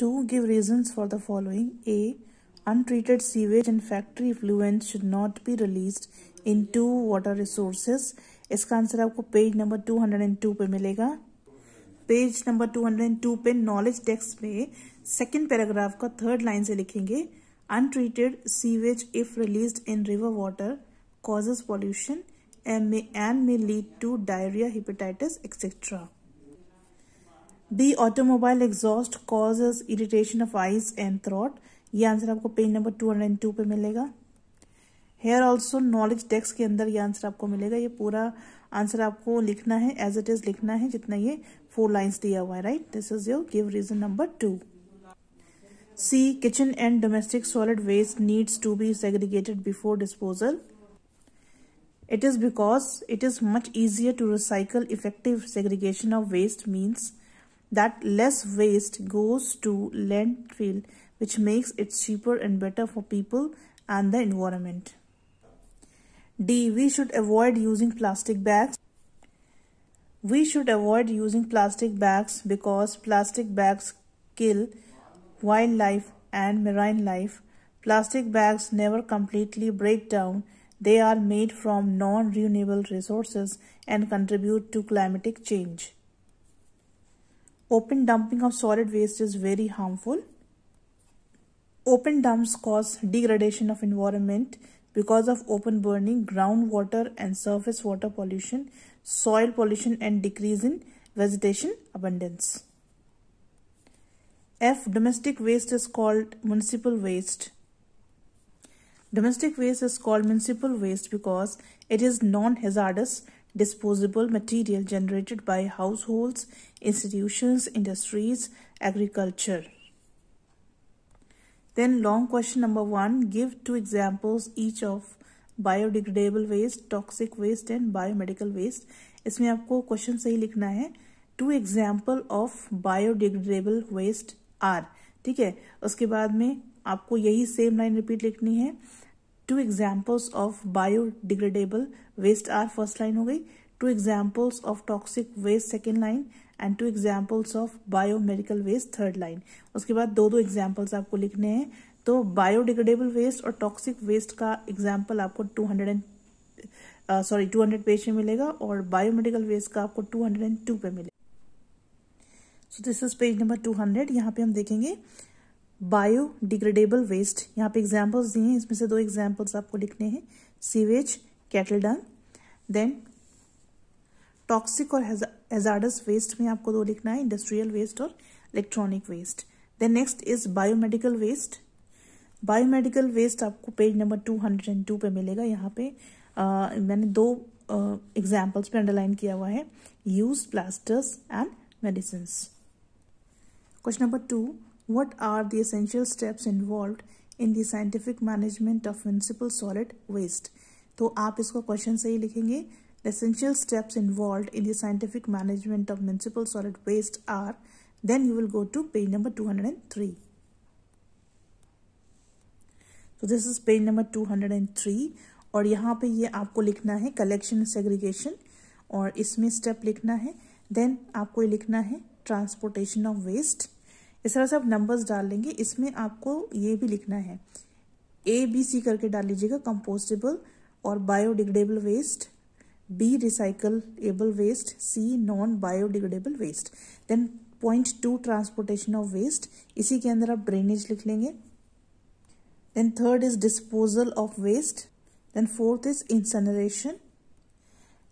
To give reason for the following a untreated sewage and factory effluents should not be released in to water resources इसका answer आपको page number two hundred and two पे मिलेगा page number two hundred and two पे knowledge text में second paragraph का third line से लिखेंगे untreated sewage if release in river water causes pollution and may lead to diarrhoea hepatitis etcetera the automobile exhaust causes irritation of eyes and throat ये answer आपको page number two hundred and two पे मिलेगा here also knowledge text के अंदर ये answer आपको मिलेगा ये पूरा आंसर आपको लिखना है एज इट इज लिखना है जितना ये फोर लाइन्स दिया हुआ है right this is your give reason number two C kitchen and domestic solid waste needs to be segregated before disposal it is because it is much easier to recycle effective segregation of waste means that less waste goes to landfill which makes it cheaper and better for people and the environment. D. We should avoid using plastic bags. We should avoid using plastic bags because plastic bags kill wildlife and marine life. Plastic bags never completely break down. They are made from non renewable resources and contribute to climatic change. Open dumping of solid waste is very harmful. Open dumps cause degradation of environment because of open burning, groundwater and surface water pollution, soil pollution and decrease in vegetation abundance. F. Domestic waste is called municipal waste. Domestic waste is called municipal waste because it is non-hazardous disposable material generated by households, institutions, industries, agriculture. Then long question number 1 give two examples each of biodegradable waste toxic waste and biomedical waste isme aapko question sahi likhna hai two example of biodegradable waste are theek hai uske baad mein aapko yahi same line repeat likhni hai two examples of biodegradable waste are first line हो गई two examples of toxic waste second line and two examples of biomedical waste third line उसके बाद दो दो examples आपको लिखने हैं तो बायोडिग्रेडेबल वेस्ट और टॉक्सिक वेस्ट का एग्जाम्पल आपको two hundred and sorry two hundred page में मिलेगा और बायोमेडिकल वेस्ट का आपको टू हंड्रेड एंड टू पे मिलेगा so this is page number two hundred यहाँ पे हम देखेंगे बायोडिग्रेडेबल वेस्ट यहाँ पे एग्जाम्पल्स दिए हैं इसमें से दो एग्जाम्पल्स आपको लिखने हैं सीवेज कैटलडन देन टॉक्सिक और हेजार्डस वेस्ट में आपको दो लिखना है इंडस्ट्रियल वेस्ट और electronic waste then next is biomedical waste biomedical waste आपको page number two hundred and two पे मिलेगा यहाँ पे आ, मैंने दो एग्जाम्पल्स पे अंडरलाइन किया हुआ है use plasters and medicine question number two What are the essential steps involved in the scientific management of municipal solid waste तो आप इसको क्वेश्चन से ही लिखेंगे the essential steps involve in the scientific management of municipal solid waste are then you will go to page number 203 तो this is page number 203 और यहाँ पे ये आपको लिखना है कलेक्शन सेग्रीगेशन और इसमें स्टेप लिखना है देन आपको ये लिखना है ट्रांसपोर्टेशन ऑफ वेस्ट इस तरह से आप नंबर्स डाल लेंगे इसमें आपको ये भी लिखना है ए बी सी करके डाल लीजिएगा कंपोस्टेबल और biodegradable waste B recyclable waste C non biodegradable waste then point two transportation of waste इसी के अंदर आप ड्रेनेज लिख लेंगे then third is disposal of waste then fourth is incineration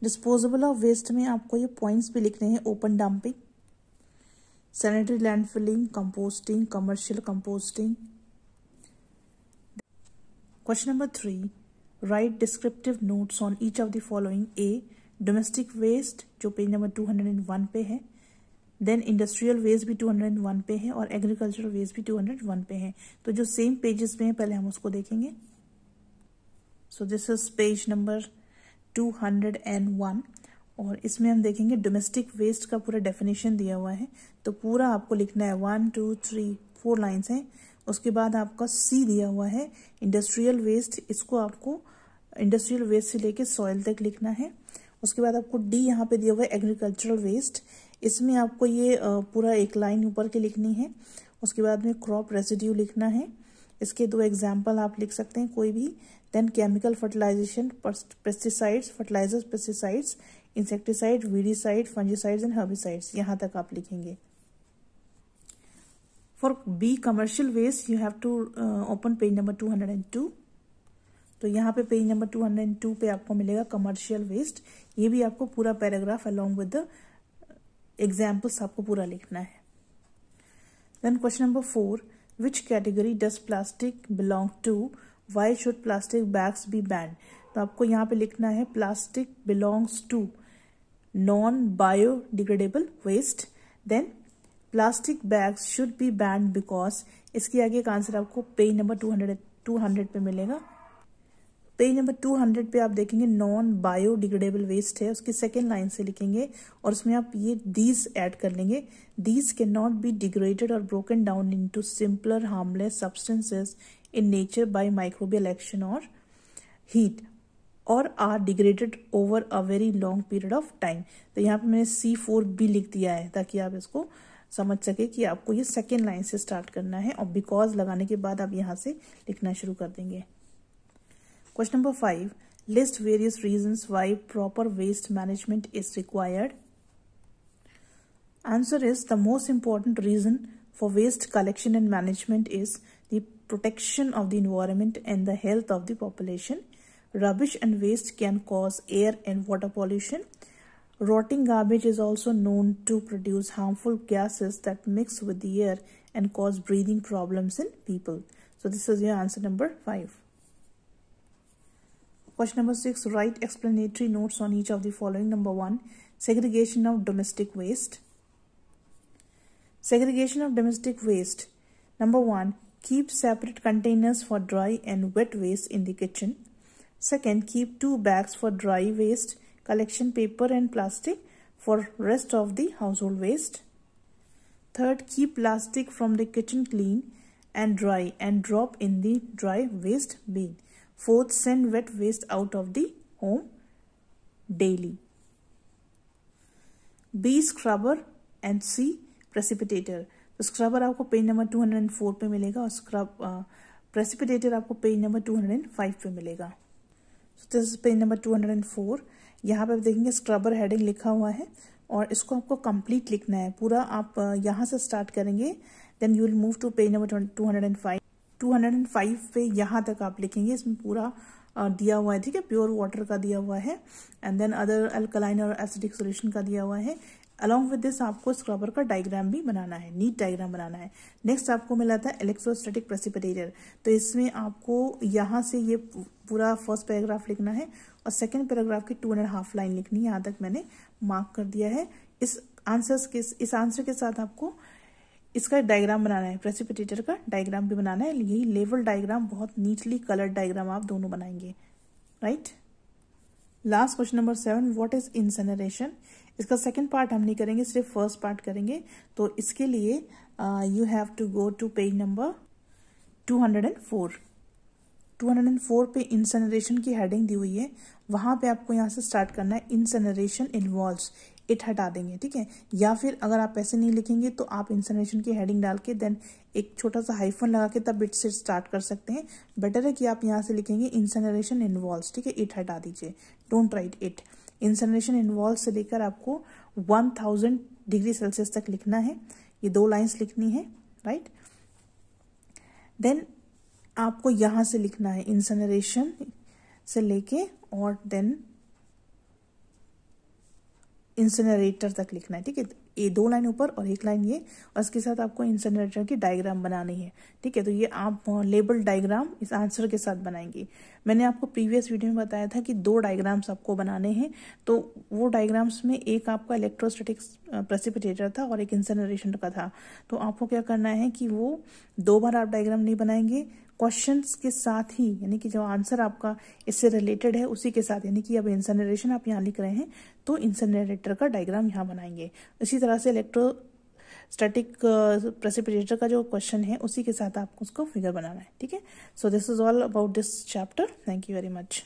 disposable of waste में आपको ये पॉइंट्स भी लिखने हैं open dumping sanitary landfilling, composting, commercial composting. Question number 3 Write descriptive notes on each of the following A. Domestic waste जो page number 201 पे है then industrial waste भी 201 पे है और एग्रीकल्चरल वेस्ट भी 201 पे है तो जो सेम पेजेस में है पहले हम उसको देखेंगे so this is page number 201 और इसमें हम देखेंगे डोमेस्टिक वेस्ट का पूरा डेफिनेशन दिया हुआ है तो पूरा आपको लिखना है one two three four lines हैं उसके बाद आपका सी दिया हुआ है इंडस्ट्रियल वेस्ट इसको आपको इंडस्ट्रियल वेस्ट से लेके सॉइल तक लिखना है उसके बाद आपको डी यहाँ पे दिया हुआ है एग्रीकल्चरल वेस्ट इसमें आपको ये पूरा एक लाइन ऊपर के लिखनी है उसके बाद में क्रॉप रेसिड्यू लिखना है इसके दो एग्जाम्पल आप लिख सकते हैं कोई भी then chemical fertilization pesticides fertilizer pesticides insecticide weedicide fungicides and herbicides यहां तक आप लिखेंगे for b commercial waste you have to open page number two hundred and two तो यहाँ पे page number two hundred and two पे आपको मिलेगा कमर्शियल वेस्ट ये भी आपको पूरा paragraph along with the examples आपको पूरा लिखना है then question number four which category does plastic belong to Y should plastic bags be band तो आपको यहाँ पे लिखना है plastic belongs to non biodegradable waste then plastic bags should be banned because iske aage ka answer aapko page number 200 200 pe milega page number two hundred पे आप देखेंगे non biodegradable waste है उसकी सेकेंड लाइन से लिखेंगे और उसमें आप ये दीज ऐड कर लेंगे these can not be degraded और broken down into simpler harmless substances in nature by microbial action और हीट और are degraded over a very long period of time तो यहाँ पे मैंने सी फोर बी लिख दिया है ताकि आप इसको समझ सके कि आपको ये सेकेंड लाइन से स्टार्ट करना है और बिकॉज लगाने के बाद आप यहाँ से लिखना शुरू कर देंगे question number five list various reason why proper waste management is required answer is the most important reason for waste collection and management is the protection of the environment and the health of the population Rubbish and waste can cause air and water pollution. Rotting garbage is also known to produce harmful gases that mix with the air and cause breathing problems in people. So this is your answer number 5. Question number 6. Write explanatory notes on each of the following. Number 1. Segregation of domestic waste. Segregation of domestic waste. Number 1. Keep separate containers for dry and wet waste in the kitchen. Second, keep two bags for dry waste, collection paper and plastic for rest of the household waste. Third, keep plastic from the kitchen clean and dry and drop in the dry waste bin. Fourth, send wet waste out of the home daily. B scrubber and C precipitator. The scrubber आपको page number 204 पे मिलेगा और scrub uh, precipitator आपको page number 205 पे मिलेगा page number two hundred and four यहाँ पे आप देखेंगे स्क्रबर हेडिंग लिखा हुआ है और इसको आपको कंप्लीट लिखना है पूरा आप यहाँ से स्टार्ट करेंगे then you will move to page number two hundred and five two hundred and five पे यहाँ तक आप लिखेंगे इसमें पूरा दिया हुआ है ठीक है प्योर वाटर का दिया हुआ है एंड देन अदर अल्कलाइन और एसिडिक सोल्यूशन का दिया हुआ है अलॉन्ग विद दिस आपको स्क्रबर का डायग्राम भी बनाना है नीट डायग्राम बनाना है नेक्स्ट आपको मिला था इलेक्ट्रोस्टेटिक प्रेसिपिटेटर तो इसमें आपको यहाँ से ये पूरा फर्स्ट पैराग्राफ लिखना है और सेकेंड पैराग्राफ की टू एंड हाफ लाइन लिखनी है यहाँ तक मैंने मार्क कर दिया है इस आंसर के इस आंसर के साथ आपको इसका डायग्राम बनाना है प्रेसिपिटेटर का डायग्राम भी बनाना है यही लेवल डायग्राम बहुत नीटली कलर डायग्राम आप दोनों बनाएंगे right last question number seven what is incineration इसका सेकेंड पार्ट हम नहीं करेंगे सिर्फ फर्स्ट पार्ट करेंगे तो इसके लिए you have to go to page number 204 204 पे इंसनरेशन की हेडिंग दी हुई है वहां पे आपको यहाँ से स्टार्ट करना है इंसनरेशन इन्वॉल्व इट हटा देंगे ठीक है या फिर अगर आप ऐसे नहीं लिखेंगे तो आप इंसनरेशन की हेडिंग डाल के देन एक छोटा सा हाइफन लगा के तब इट से स्टार्ट कर सकते हैं बेटर है कि आप यहाँ से लिखेंगे इंसनरेशन इन्वॉल्व ठीक है इट हटा दीजिए don't write it incineration involve से लेकर आपको 1000 डिग्री सेल्सियस तक लिखना है ये दो लाइंस लिखनी है राइट देन आपको यहां से लिखना है इंसनरेशन से लेके और देन इंसनरेटर तक लिखना है ठीक है ये दो लाइन ऊपर और एक लाइन ये और इसके साथ आपको इंसनरेटर की डायग्राम बनानी है ठीक है तो ये आप लेबल डायग्राम इस आंसर के साथ बनाएंगे मैंने आपको प्रीवियस वीडियो में बताया था कि दो डायग्राम्स आपको बनाने हैं तो वो डायग्राम्स में एक आपका इलेक्ट्रोस्टेटिक्स प्रेसिपिटेटर था और एक इंसनरेशन का था तो आपको क्या करना है कि वो दो बार आप डायग्राम नहीं बनाएंगे क्वेश्चंस के साथ ही यानी कि जो आंसर आपका इससे रिलेटेड है उसी के साथ यानी कि अब इंसनरेशन आप यहाँ लिख रहे हैं तो इंसनरेटर का डायग्राम यहाँ बनाएंगे इसी तरह से इलेक्ट्रो स्टैटिक प्रेसिपिटेटर का जो क्वेश्चन है उसी के साथ आपको उसको फिगर बनाना है ठीक है so this is all about this chapter thank you very much